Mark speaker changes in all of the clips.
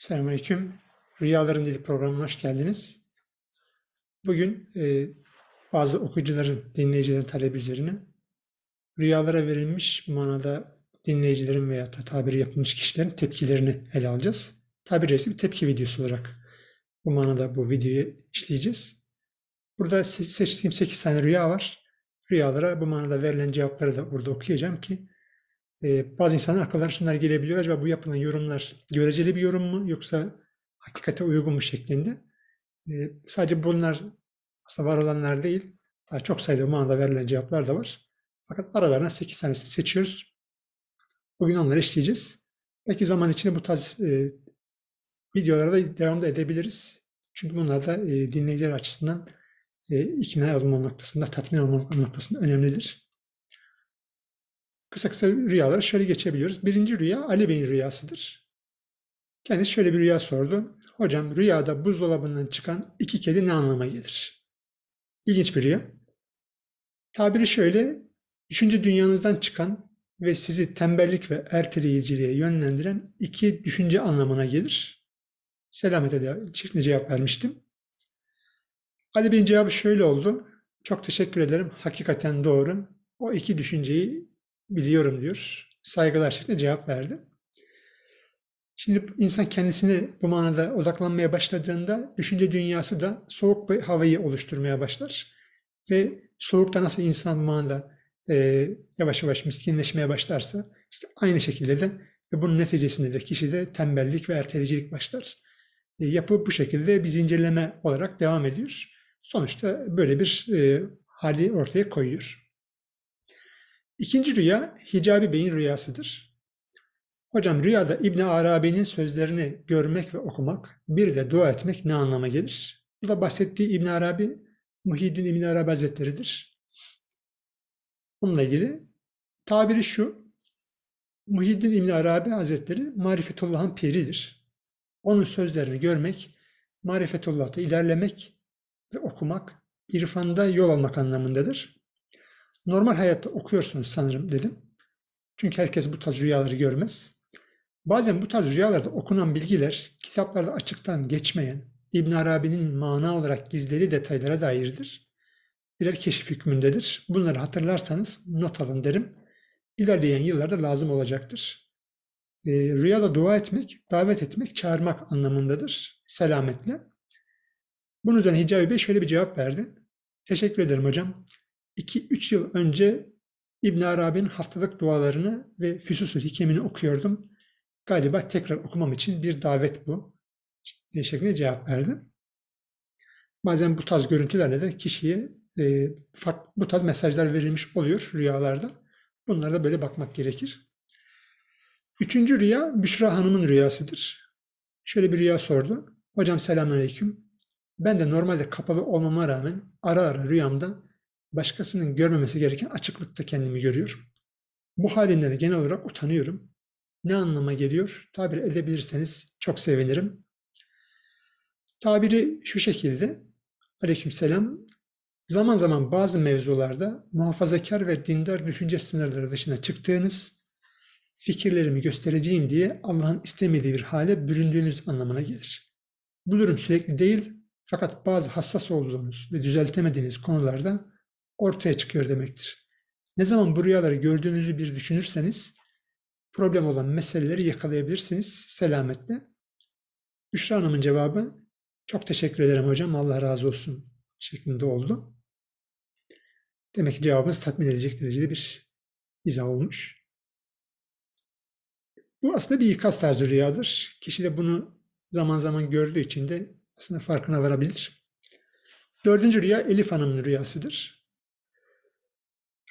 Speaker 1: Selamünaleyküm. Rüyaların Dili programına hoş geldiniz. Bugün e, bazı okuyucuların, dinleyicilerin talebi üzerine rüyalara verilmiş manada dinleyicilerin veya da tabiri yapılmış kişilerin tepkilerini ele alacağız. Tabiri bir tepki videosu olarak bu manada bu videoyu işleyeceğiz. Burada seçtiğim 8 tane rüya var. Rüyalara bu manada verilen cevapları da burada okuyacağım ki e, bazı insanın akıllarına şunlar gelebiliyor. Acaba bu yapılan yorumlar göreceli bir yorum mu yoksa hakikate uygun mu şeklinde. E, sadece bunlar aslında var olanlar değil. Daha çok sayıda manada verilen cevaplar da var. Fakat aralarına 8 tanesini seçiyoruz. Bugün onları işleyeceğiz. Belki zaman içinde bu tarz e, videolara da devam da edebiliriz. Çünkü bunlar da e, dinleyiciler açısından e, ikna olma noktasında, tatmin olma noktasında önemlidir kısa kısa rüyalara şöyle geçebiliyoruz. Birinci rüya Ali Bey'in rüyasıdır. Kendisi şöyle bir rüya sordu. Hocam rüyada buzdolabından çıkan iki kedi ne anlama gelir? İlginç bir rüya. Tabiri şöyle, Üçüncü dünyanızdan çıkan ve sizi tembellik ve erteleyiciliğe yönlendiren iki düşünce anlamına gelir. Selamete de çirkin cevap vermiştim. Ali Bey'in cevabı şöyle oldu. Çok teşekkür ederim. Hakikaten doğru. O iki düşünceyi biliyorum diyor. Saygılar şeklinde cevap verdi. Şimdi insan kendisini bu manada odaklanmaya başladığında düşünce dünyası da soğuk bir havayı oluşturmaya başlar. Ve soğukta nasıl insan bu manada e, yavaş yavaş miskinleşmeye başlarsa işte aynı şekilde de ve bunun neticesinde de kişi de tembellik ve ertelecilik başlar. E, yapı bu şekilde bir zincirleme olarak devam ediyor. Sonuçta böyle bir e, hali ortaya koyuyor. İkinci rüya Hicabi Bey'in rüyasıdır. Hocam rüyada İbn Arabi'nin sözlerini görmek ve okumak, bir de dua etmek ne anlama gelir? Bu da bahsettiği İbn Arabi, Muhyiddin İbn Arabi Hazretleri'dir. Onunla ilgili tabiri şu, Muhyiddin İbn Arabi Hazretleri marifetullah'ın piridir. Onun sözlerini görmek, marifetullah'ta ilerlemek ve okumak, irfanda yol almak anlamındadır. Normal hayatta okuyorsunuz sanırım dedim. Çünkü herkes bu tarz rüyaları görmez. Bazen bu tarz rüyalarda okunan bilgiler kitaplarda açıktan geçmeyen, İbn Arabi'nin mana olarak gizlediği detaylara dairdir. Birer keşif hükmündedir. Bunları hatırlarsanız not alın derim. İlerleyen yıllarda lazım olacaktır. E, rüyada dua etmek, davet etmek, çağırmak anlamındadır. Selametle. Bunun üzerine Hicabi Bey şöyle bir cevap verdi. Teşekkür ederim hocam. 2-3 yıl önce İbn Arabi'nin hastalık dualarını ve Füsusül Hikemini okuyordum. Galiba tekrar okumam için bir davet bu e, şeklinde cevap verdim. Bazen bu tarz görüntülerle de kişiye e, bu tarz mesajlar verilmiş oluyor rüyalarda. Bunlara da böyle bakmak gerekir. Üçüncü rüya Büşra Hanım'ın rüyasıdır. Şöyle bir rüya sordu. Hocam selamünaleyküm. Ben de normalde kapalı olmama rağmen ara ara rüyamda başkasının görmemesi gereken açıklıkta kendimi görüyorum. Bu halimden de genel olarak utanıyorum. Ne anlama geliyor? Tabir edebilirseniz çok sevinirim. Tabiri şu şekilde. Aleykümselam. Zaman zaman bazı mevzularda muhafazakar ve dindar düşünce sınırları dışına çıktığınız, fikirlerimi göstereceğim diye Allah'ın istemediği bir hale büründüğünüz anlamına gelir. Bu durum sürekli değil fakat bazı hassas olduğunuz ve düzeltemediğiniz konularda ortaya çıkıyor demektir. Ne zaman bu rüyaları gördüğünüzü bir düşünürseniz problem olan meseleleri yakalayabilirsiniz selametle. Büşra Hanım'ın cevabı çok teşekkür ederim hocam Allah razı olsun şeklinde oldu. Demek ki cevabınız tatmin edecek derecede bir izah olmuş. Bu aslında bir ikaz tarzı rüyadır. Kişi de bunu zaman zaman gördüğü için de aslında farkına varabilir. Dördüncü rüya Elif Hanım'ın rüyasıdır.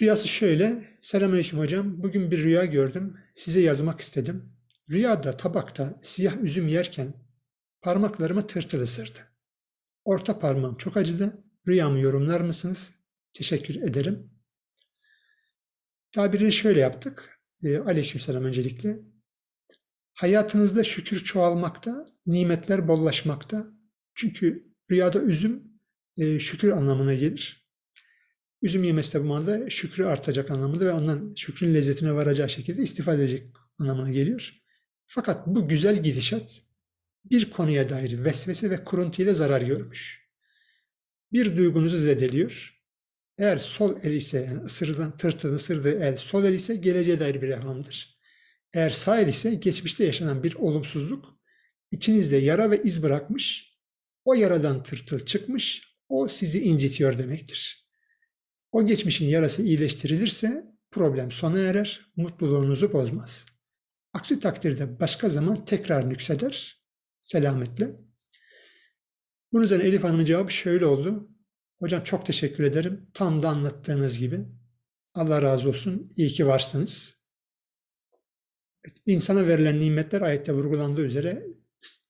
Speaker 1: Rüyası şöyle. Selamünaleyküm hocam. Bugün bir rüya gördüm. Size yazmak istedim. Rüyada tabakta siyah üzüm yerken parmaklarımı tırtıl ısırdı. Orta parmağım çok acıdı. Rüyamı yorumlar mısınız? Teşekkür ederim. Tabiri şöyle yaptık. E, ee, selam öncelikle. Hayatınızda şükür çoğalmakta, nimetler bollaşmakta. Çünkü rüyada üzüm e, şükür anlamına gelir üzüm yemesi de bu manada şükrü artacak anlamında ve ondan şükrün lezzetine varacağı şekilde istifade edecek anlamına geliyor. Fakat bu güzel gidişat bir konuya dair vesvese ve kuruntu zarar görmüş. Bir duygunuzu zedeliyor. Eğer sol el ise yani ısırılan tırtın ısırdığı el sol el ise geleceğe dair bir evhamdır. Eğer sağ el ise geçmişte yaşanan bir olumsuzluk içinizde yara ve iz bırakmış, o yaradan tırtıl çıkmış, o sizi incitiyor demektir. O geçmişin yarası iyileştirilirse problem sona erer, mutluluğunuzu bozmaz. Aksi takdirde başka zaman tekrar nükseder, selametle. Bunun üzerine Elif Hanım'ın cevabı şöyle oldu. Hocam çok teşekkür ederim. Tam da anlattığınız gibi. Allah razı olsun. İyi ki varsınız. İnsana verilen nimetler ayette vurgulandığı üzere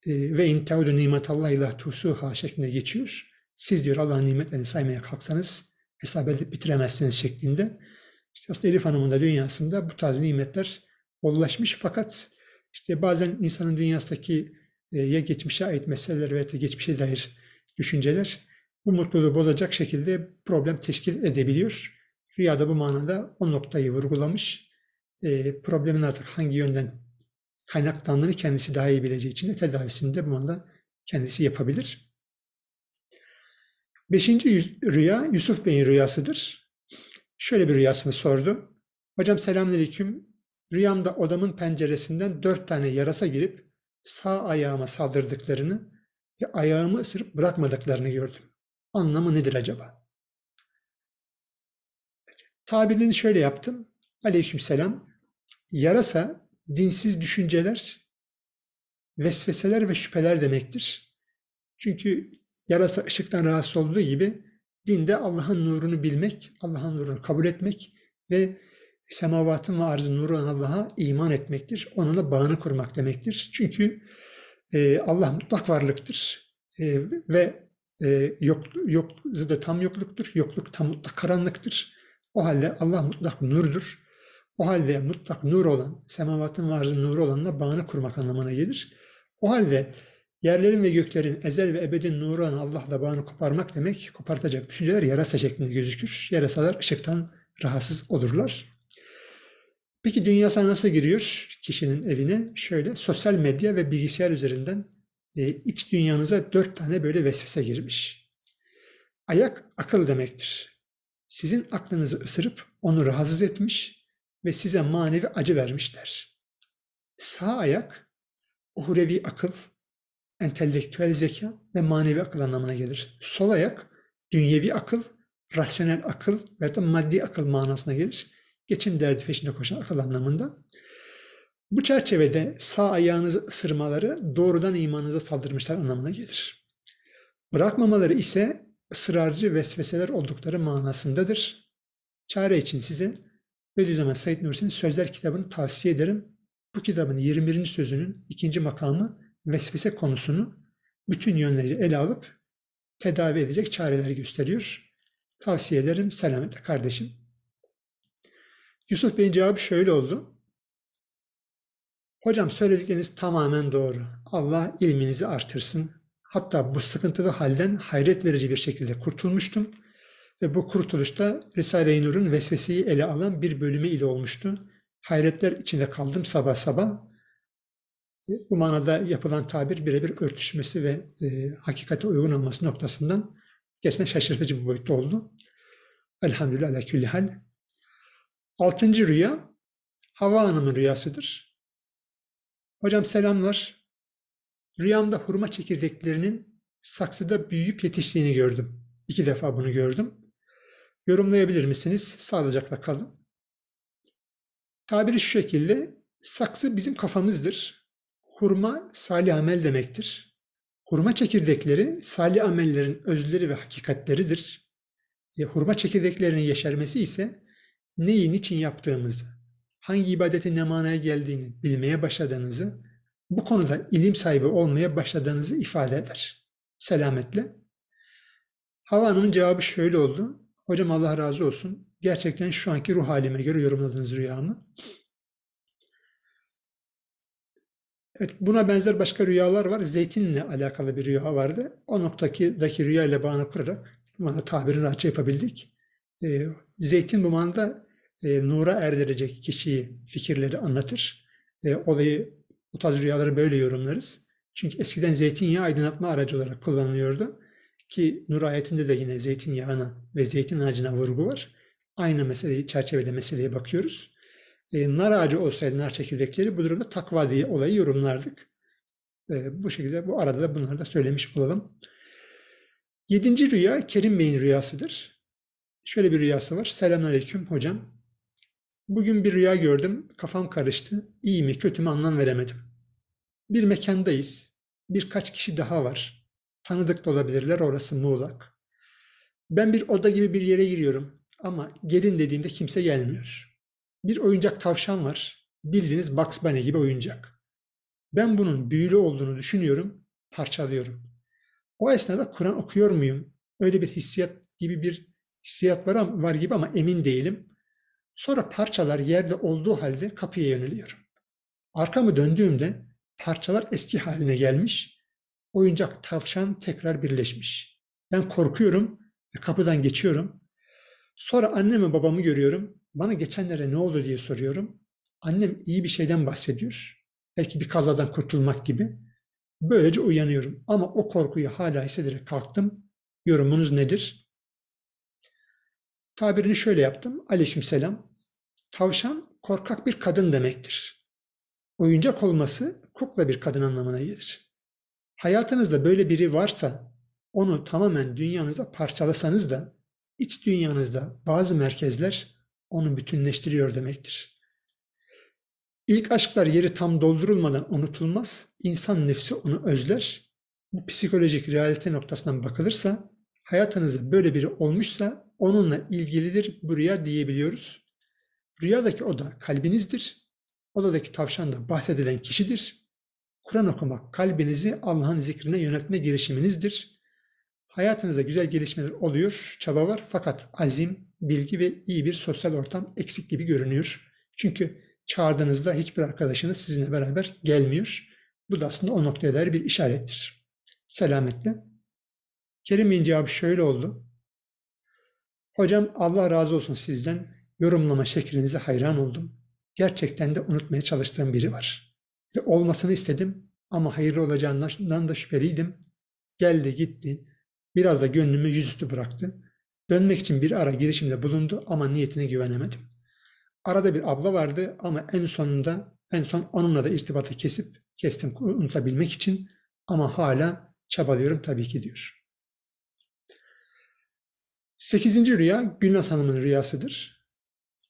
Speaker 1: e, ve in teudu nimet Allah ilah tusuha şeklinde geçiyor. Siz diyor Allah'ın nimetlerini saymaya kalksanız hesap edip bitiremezsiniz şeklinde. İşte aslında Elif Hanım'ın da dünyasında bu tarz nimetler bollaşmış fakat işte bazen insanın dünyasındaki e, ya geçmişe ait meseleler veya da geçmişe dair düşünceler bu mutluluğu bozacak şekilde problem teşkil edebiliyor. Rüyada bu manada o noktayı vurgulamış. E, problemin artık hangi yönden kaynaklandığını kendisi daha iyi bileceği için de tedavisinde bu anda kendisi yapabilir. Beşinci rüya Yusuf Bey'in rüyasıdır. Şöyle bir rüyasını sordu. Hocam selamünaleyküm. Rüyamda odamın penceresinden dört tane yarasa girip sağ ayağıma saldırdıklarını ve ayağımı ısırıp bırakmadıklarını gördüm. Anlamı nedir acaba? Tabirini şöyle yaptım. Aleyküm selam. Yarasa dinsiz düşünceler, vesveseler ve şüpheler demektir. Çünkü yarasa ışıktan rahatsız olduğu gibi dinde Allah'ın nurunu bilmek, Allah'ın nurunu kabul etmek ve semavatın ve arzın nuru olan Allah'a iman etmektir. Onunla bağını kurmak demektir. Çünkü e, Allah mutlak varlıktır e, ve e, yok, yok, zıda tam yokluktur. Yokluk tam mutlak karanlıktır. O halde Allah mutlak nurdur. O halde mutlak nur olan, semavatın ve arzın nuru olanla bağını kurmak anlamına gelir. O halde Yerlerin ve göklerin ezel ve ebedin nuru olan Allah'la bağını koparmak demek, kopartacak düşünceler yarasa şeklinde gözükür. Yarasalar ışıktan rahatsız olurlar. Peki dünyasa nasıl giriyor kişinin evine? Şöyle sosyal medya ve bilgisayar üzerinden e, iç dünyanıza dört tane böyle vesvese girmiş. Ayak akıl demektir. Sizin aklınızı ısırıp onu rahatsız etmiş ve size manevi acı vermişler. Sağ ayak, uhrevi akıl, entelektüel zeka ve manevi akıl anlamına gelir. Sol ayak, dünyevi akıl, rasyonel akıl ve da maddi akıl manasına gelir. Geçim derdi peşinde koşan akıl anlamında. Bu çerçevede sağ ayağınızı ısırmaları doğrudan imanınıza saldırmışlar anlamına gelir. Bırakmamaları ise ısrarcı vesveseler oldukları manasındadır. Çare için size Bediüzzaman Said Nursi'nin Sözler kitabını tavsiye ederim. Bu kitabın 21. sözünün ikinci makamı vesvese konusunu bütün yönleriyle ele alıp tedavi edecek çareler gösteriyor. Tavsiye ederim selamete kardeşim. Yusuf Bey'in cevabı şöyle oldu. Hocam söyledikleriniz tamamen doğru. Allah ilminizi artırsın. Hatta bu sıkıntılı halden hayret verici bir şekilde kurtulmuştum. Ve bu kurtuluşta Risale-i Nur'un vesveseyi ele alan bir bölümü ile olmuştu. Hayretler içinde kaldım sabah sabah bu manada yapılan tabir birebir örtüşmesi ve e, hakikate uygun olması noktasından gerçekten şaşırtıcı bir boyutta oldu. Elhamdülillah ala külli hal. Altıncı rüya Hava Hanım'ın rüyasıdır. Hocam selamlar. Rüyamda hurma çekirdeklerinin saksıda büyüyüp yetiştiğini gördüm. İki defa bunu gördüm. Yorumlayabilir misiniz? Sağlıcakla kalın. Tabiri şu şekilde, saksı bizim kafamızdır hurma salih amel demektir. Hurma çekirdekleri salih amellerin özleri ve hakikatleridir. E, hurma çekirdeklerinin yeşermesi ise neyin için yaptığımızı, hangi ibadetin ne manaya geldiğini bilmeye başladığınızı, bu konuda ilim sahibi olmaya başladığınızı ifade eder. Selametle. Hava Hanım'ın cevabı şöyle oldu. Hocam Allah razı olsun. Gerçekten şu anki ruh halime göre yorumladınız rüyamı. Evet buna benzer başka rüyalar var. Zeytinle alakalı bir rüya vardı. O noktadaki rüya ile bağını kurarak bana tabirini rahatça yapabildik. Ee, zeytin bu manada e, nura erdirecek kişiyi, fikirleri anlatır. E, olayı, o tarz rüyaları böyle yorumlarız. Çünkü eskiden zeytinyağı aydınlatma aracı olarak kullanılıyordu. Ki nur ayetinde de yine zeytinyağına ve zeytin ağacına vurgu var. Aynı meseleyi, çerçevede meseleye bakıyoruz. E, nar ağacı olsaydı nar çekirdekleri bu durumda takva diye olayı yorumlardık. E, bu şekilde bu arada da bunları da söylemiş olalım. Yedinci rüya Kerim Bey'in rüyasıdır. Şöyle bir rüyası var. Selamünaleyküm hocam. Bugün bir rüya gördüm. Kafam karıştı. İyi mi kötü mü anlam veremedim. Bir mekandayız. Birkaç kişi daha var. Tanıdık da olabilirler. Orası Muğlak. Ben bir oda gibi bir yere giriyorum. Ama gelin dediğimde kimse gelmiyor bir oyuncak tavşan var. Bildiğiniz Bugs Bunny gibi oyuncak. Ben bunun büyülü olduğunu düşünüyorum, parçalıyorum. O esnada Kur'an okuyor muyum? Öyle bir hissiyat gibi bir hissiyat var, ama, var gibi ama emin değilim. Sonra parçalar yerde olduğu halde kapıya yöneliyorum. Arkamı döndüğümde parçalar eski haline gelmiş, oyuncak tavşan tekrar birleşmiş. Ben korkuyorum ve kapıdan geçiyorum. Sonra annemi babamı görüyorum. Bana geçenlere ne oldu diye soruyorum. Annem iyi bir şeyden bahsediyor. Belki bir kazadan kurtulmak gibi. Böylece uyanıyorum ama o korkuyu hala hissederek kalktım. Yorumunuz nedir? Tabirini şöyle yaptım. Aleykümselam. Tavşan korkak bir kadın demektir. Oyuncak olması kukla bir kadın anlamına gelir. Hayatınızda böyle biri varsa onu tamamen dünyanıza parçalasanız da iç dünyanızda bazı merkezler onu bütünleştiriyor demektir. İlk aşklar yeri tam doldurulmadan unutulmaz, insan nefsi onu özler. Bu psikolojik realite noktasından bakılırsa, hayatınızda böyle biri olmuşsa onunla ilgilidir bu rüya diyebiliyoruz. Rüyadaki oda kalbinizdir, odadaki tavşan da bahsedilen kişidir. Kur'an okumak kalbinizi Allah'ın zikrine yöneltme girişiminizdir. Hayatınızda güzel gelişmeler oluyor, çaba var fakat azim, bilgi ve iyi bir sosyal ortam eksik gibi görünüyor. Çünkü çağırdığınızda hiçbir arkadaşınız sizinle beraber gelmiyor. Bu da aslında o noktaya dair bir işarettir. Selametle. Kerim Bey'in cevabı şöyle oldu. Hocam Allah razı olsun sizden. Yorumlama şeklinize hayran oldum. Gerçekten de unutmaya çalıştığım biri var. Ve olmasını istedim ama hayırlı olacağından da şüpheliydim. Geldi gitti. Biraz da gönlümü yüzüstü bıraktı. Dönmek için bir ara girişimde bulundu ama niyetine güvenemedim. Arada bir abla vardı ama en sonunda en son onunla da irtibatı kesip kestim unutabilmek için ama hala çabalıyorum tabii ki diyor. Sekizinci rüya Gülnaz Hanım'ın rüyasıdır.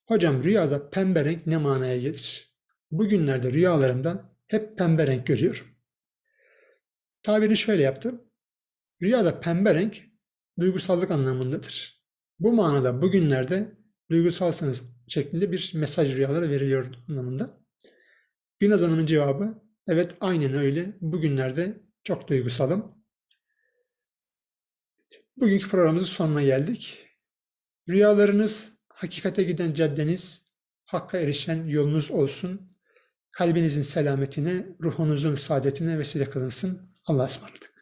Speaker 1: Hocam rüyada pembe renk ne manaya gelir? Bugünlerde rüyalarımda hep pembe renk görüyorum. Tabiri şöyle yaptım. Rüyada pembe renk duygusallık anlamındadır. Bu manada bugünlerde duygusalsınız şeklinde bir mesaj rüyalara veriliyor anlamında. Gülnaz Hanım'ın cevabı evet aynen öyle bugünlerde çok duygusalım. Bugünkü programımızın sonuna geldik. Rüyalarınız, hakikate giden caddeniz, hakka erişen yolunuz olsun. Kalbinizin selametine, ruhunuzun saadetine vesile kılınsın. Allah'a ısmarladık.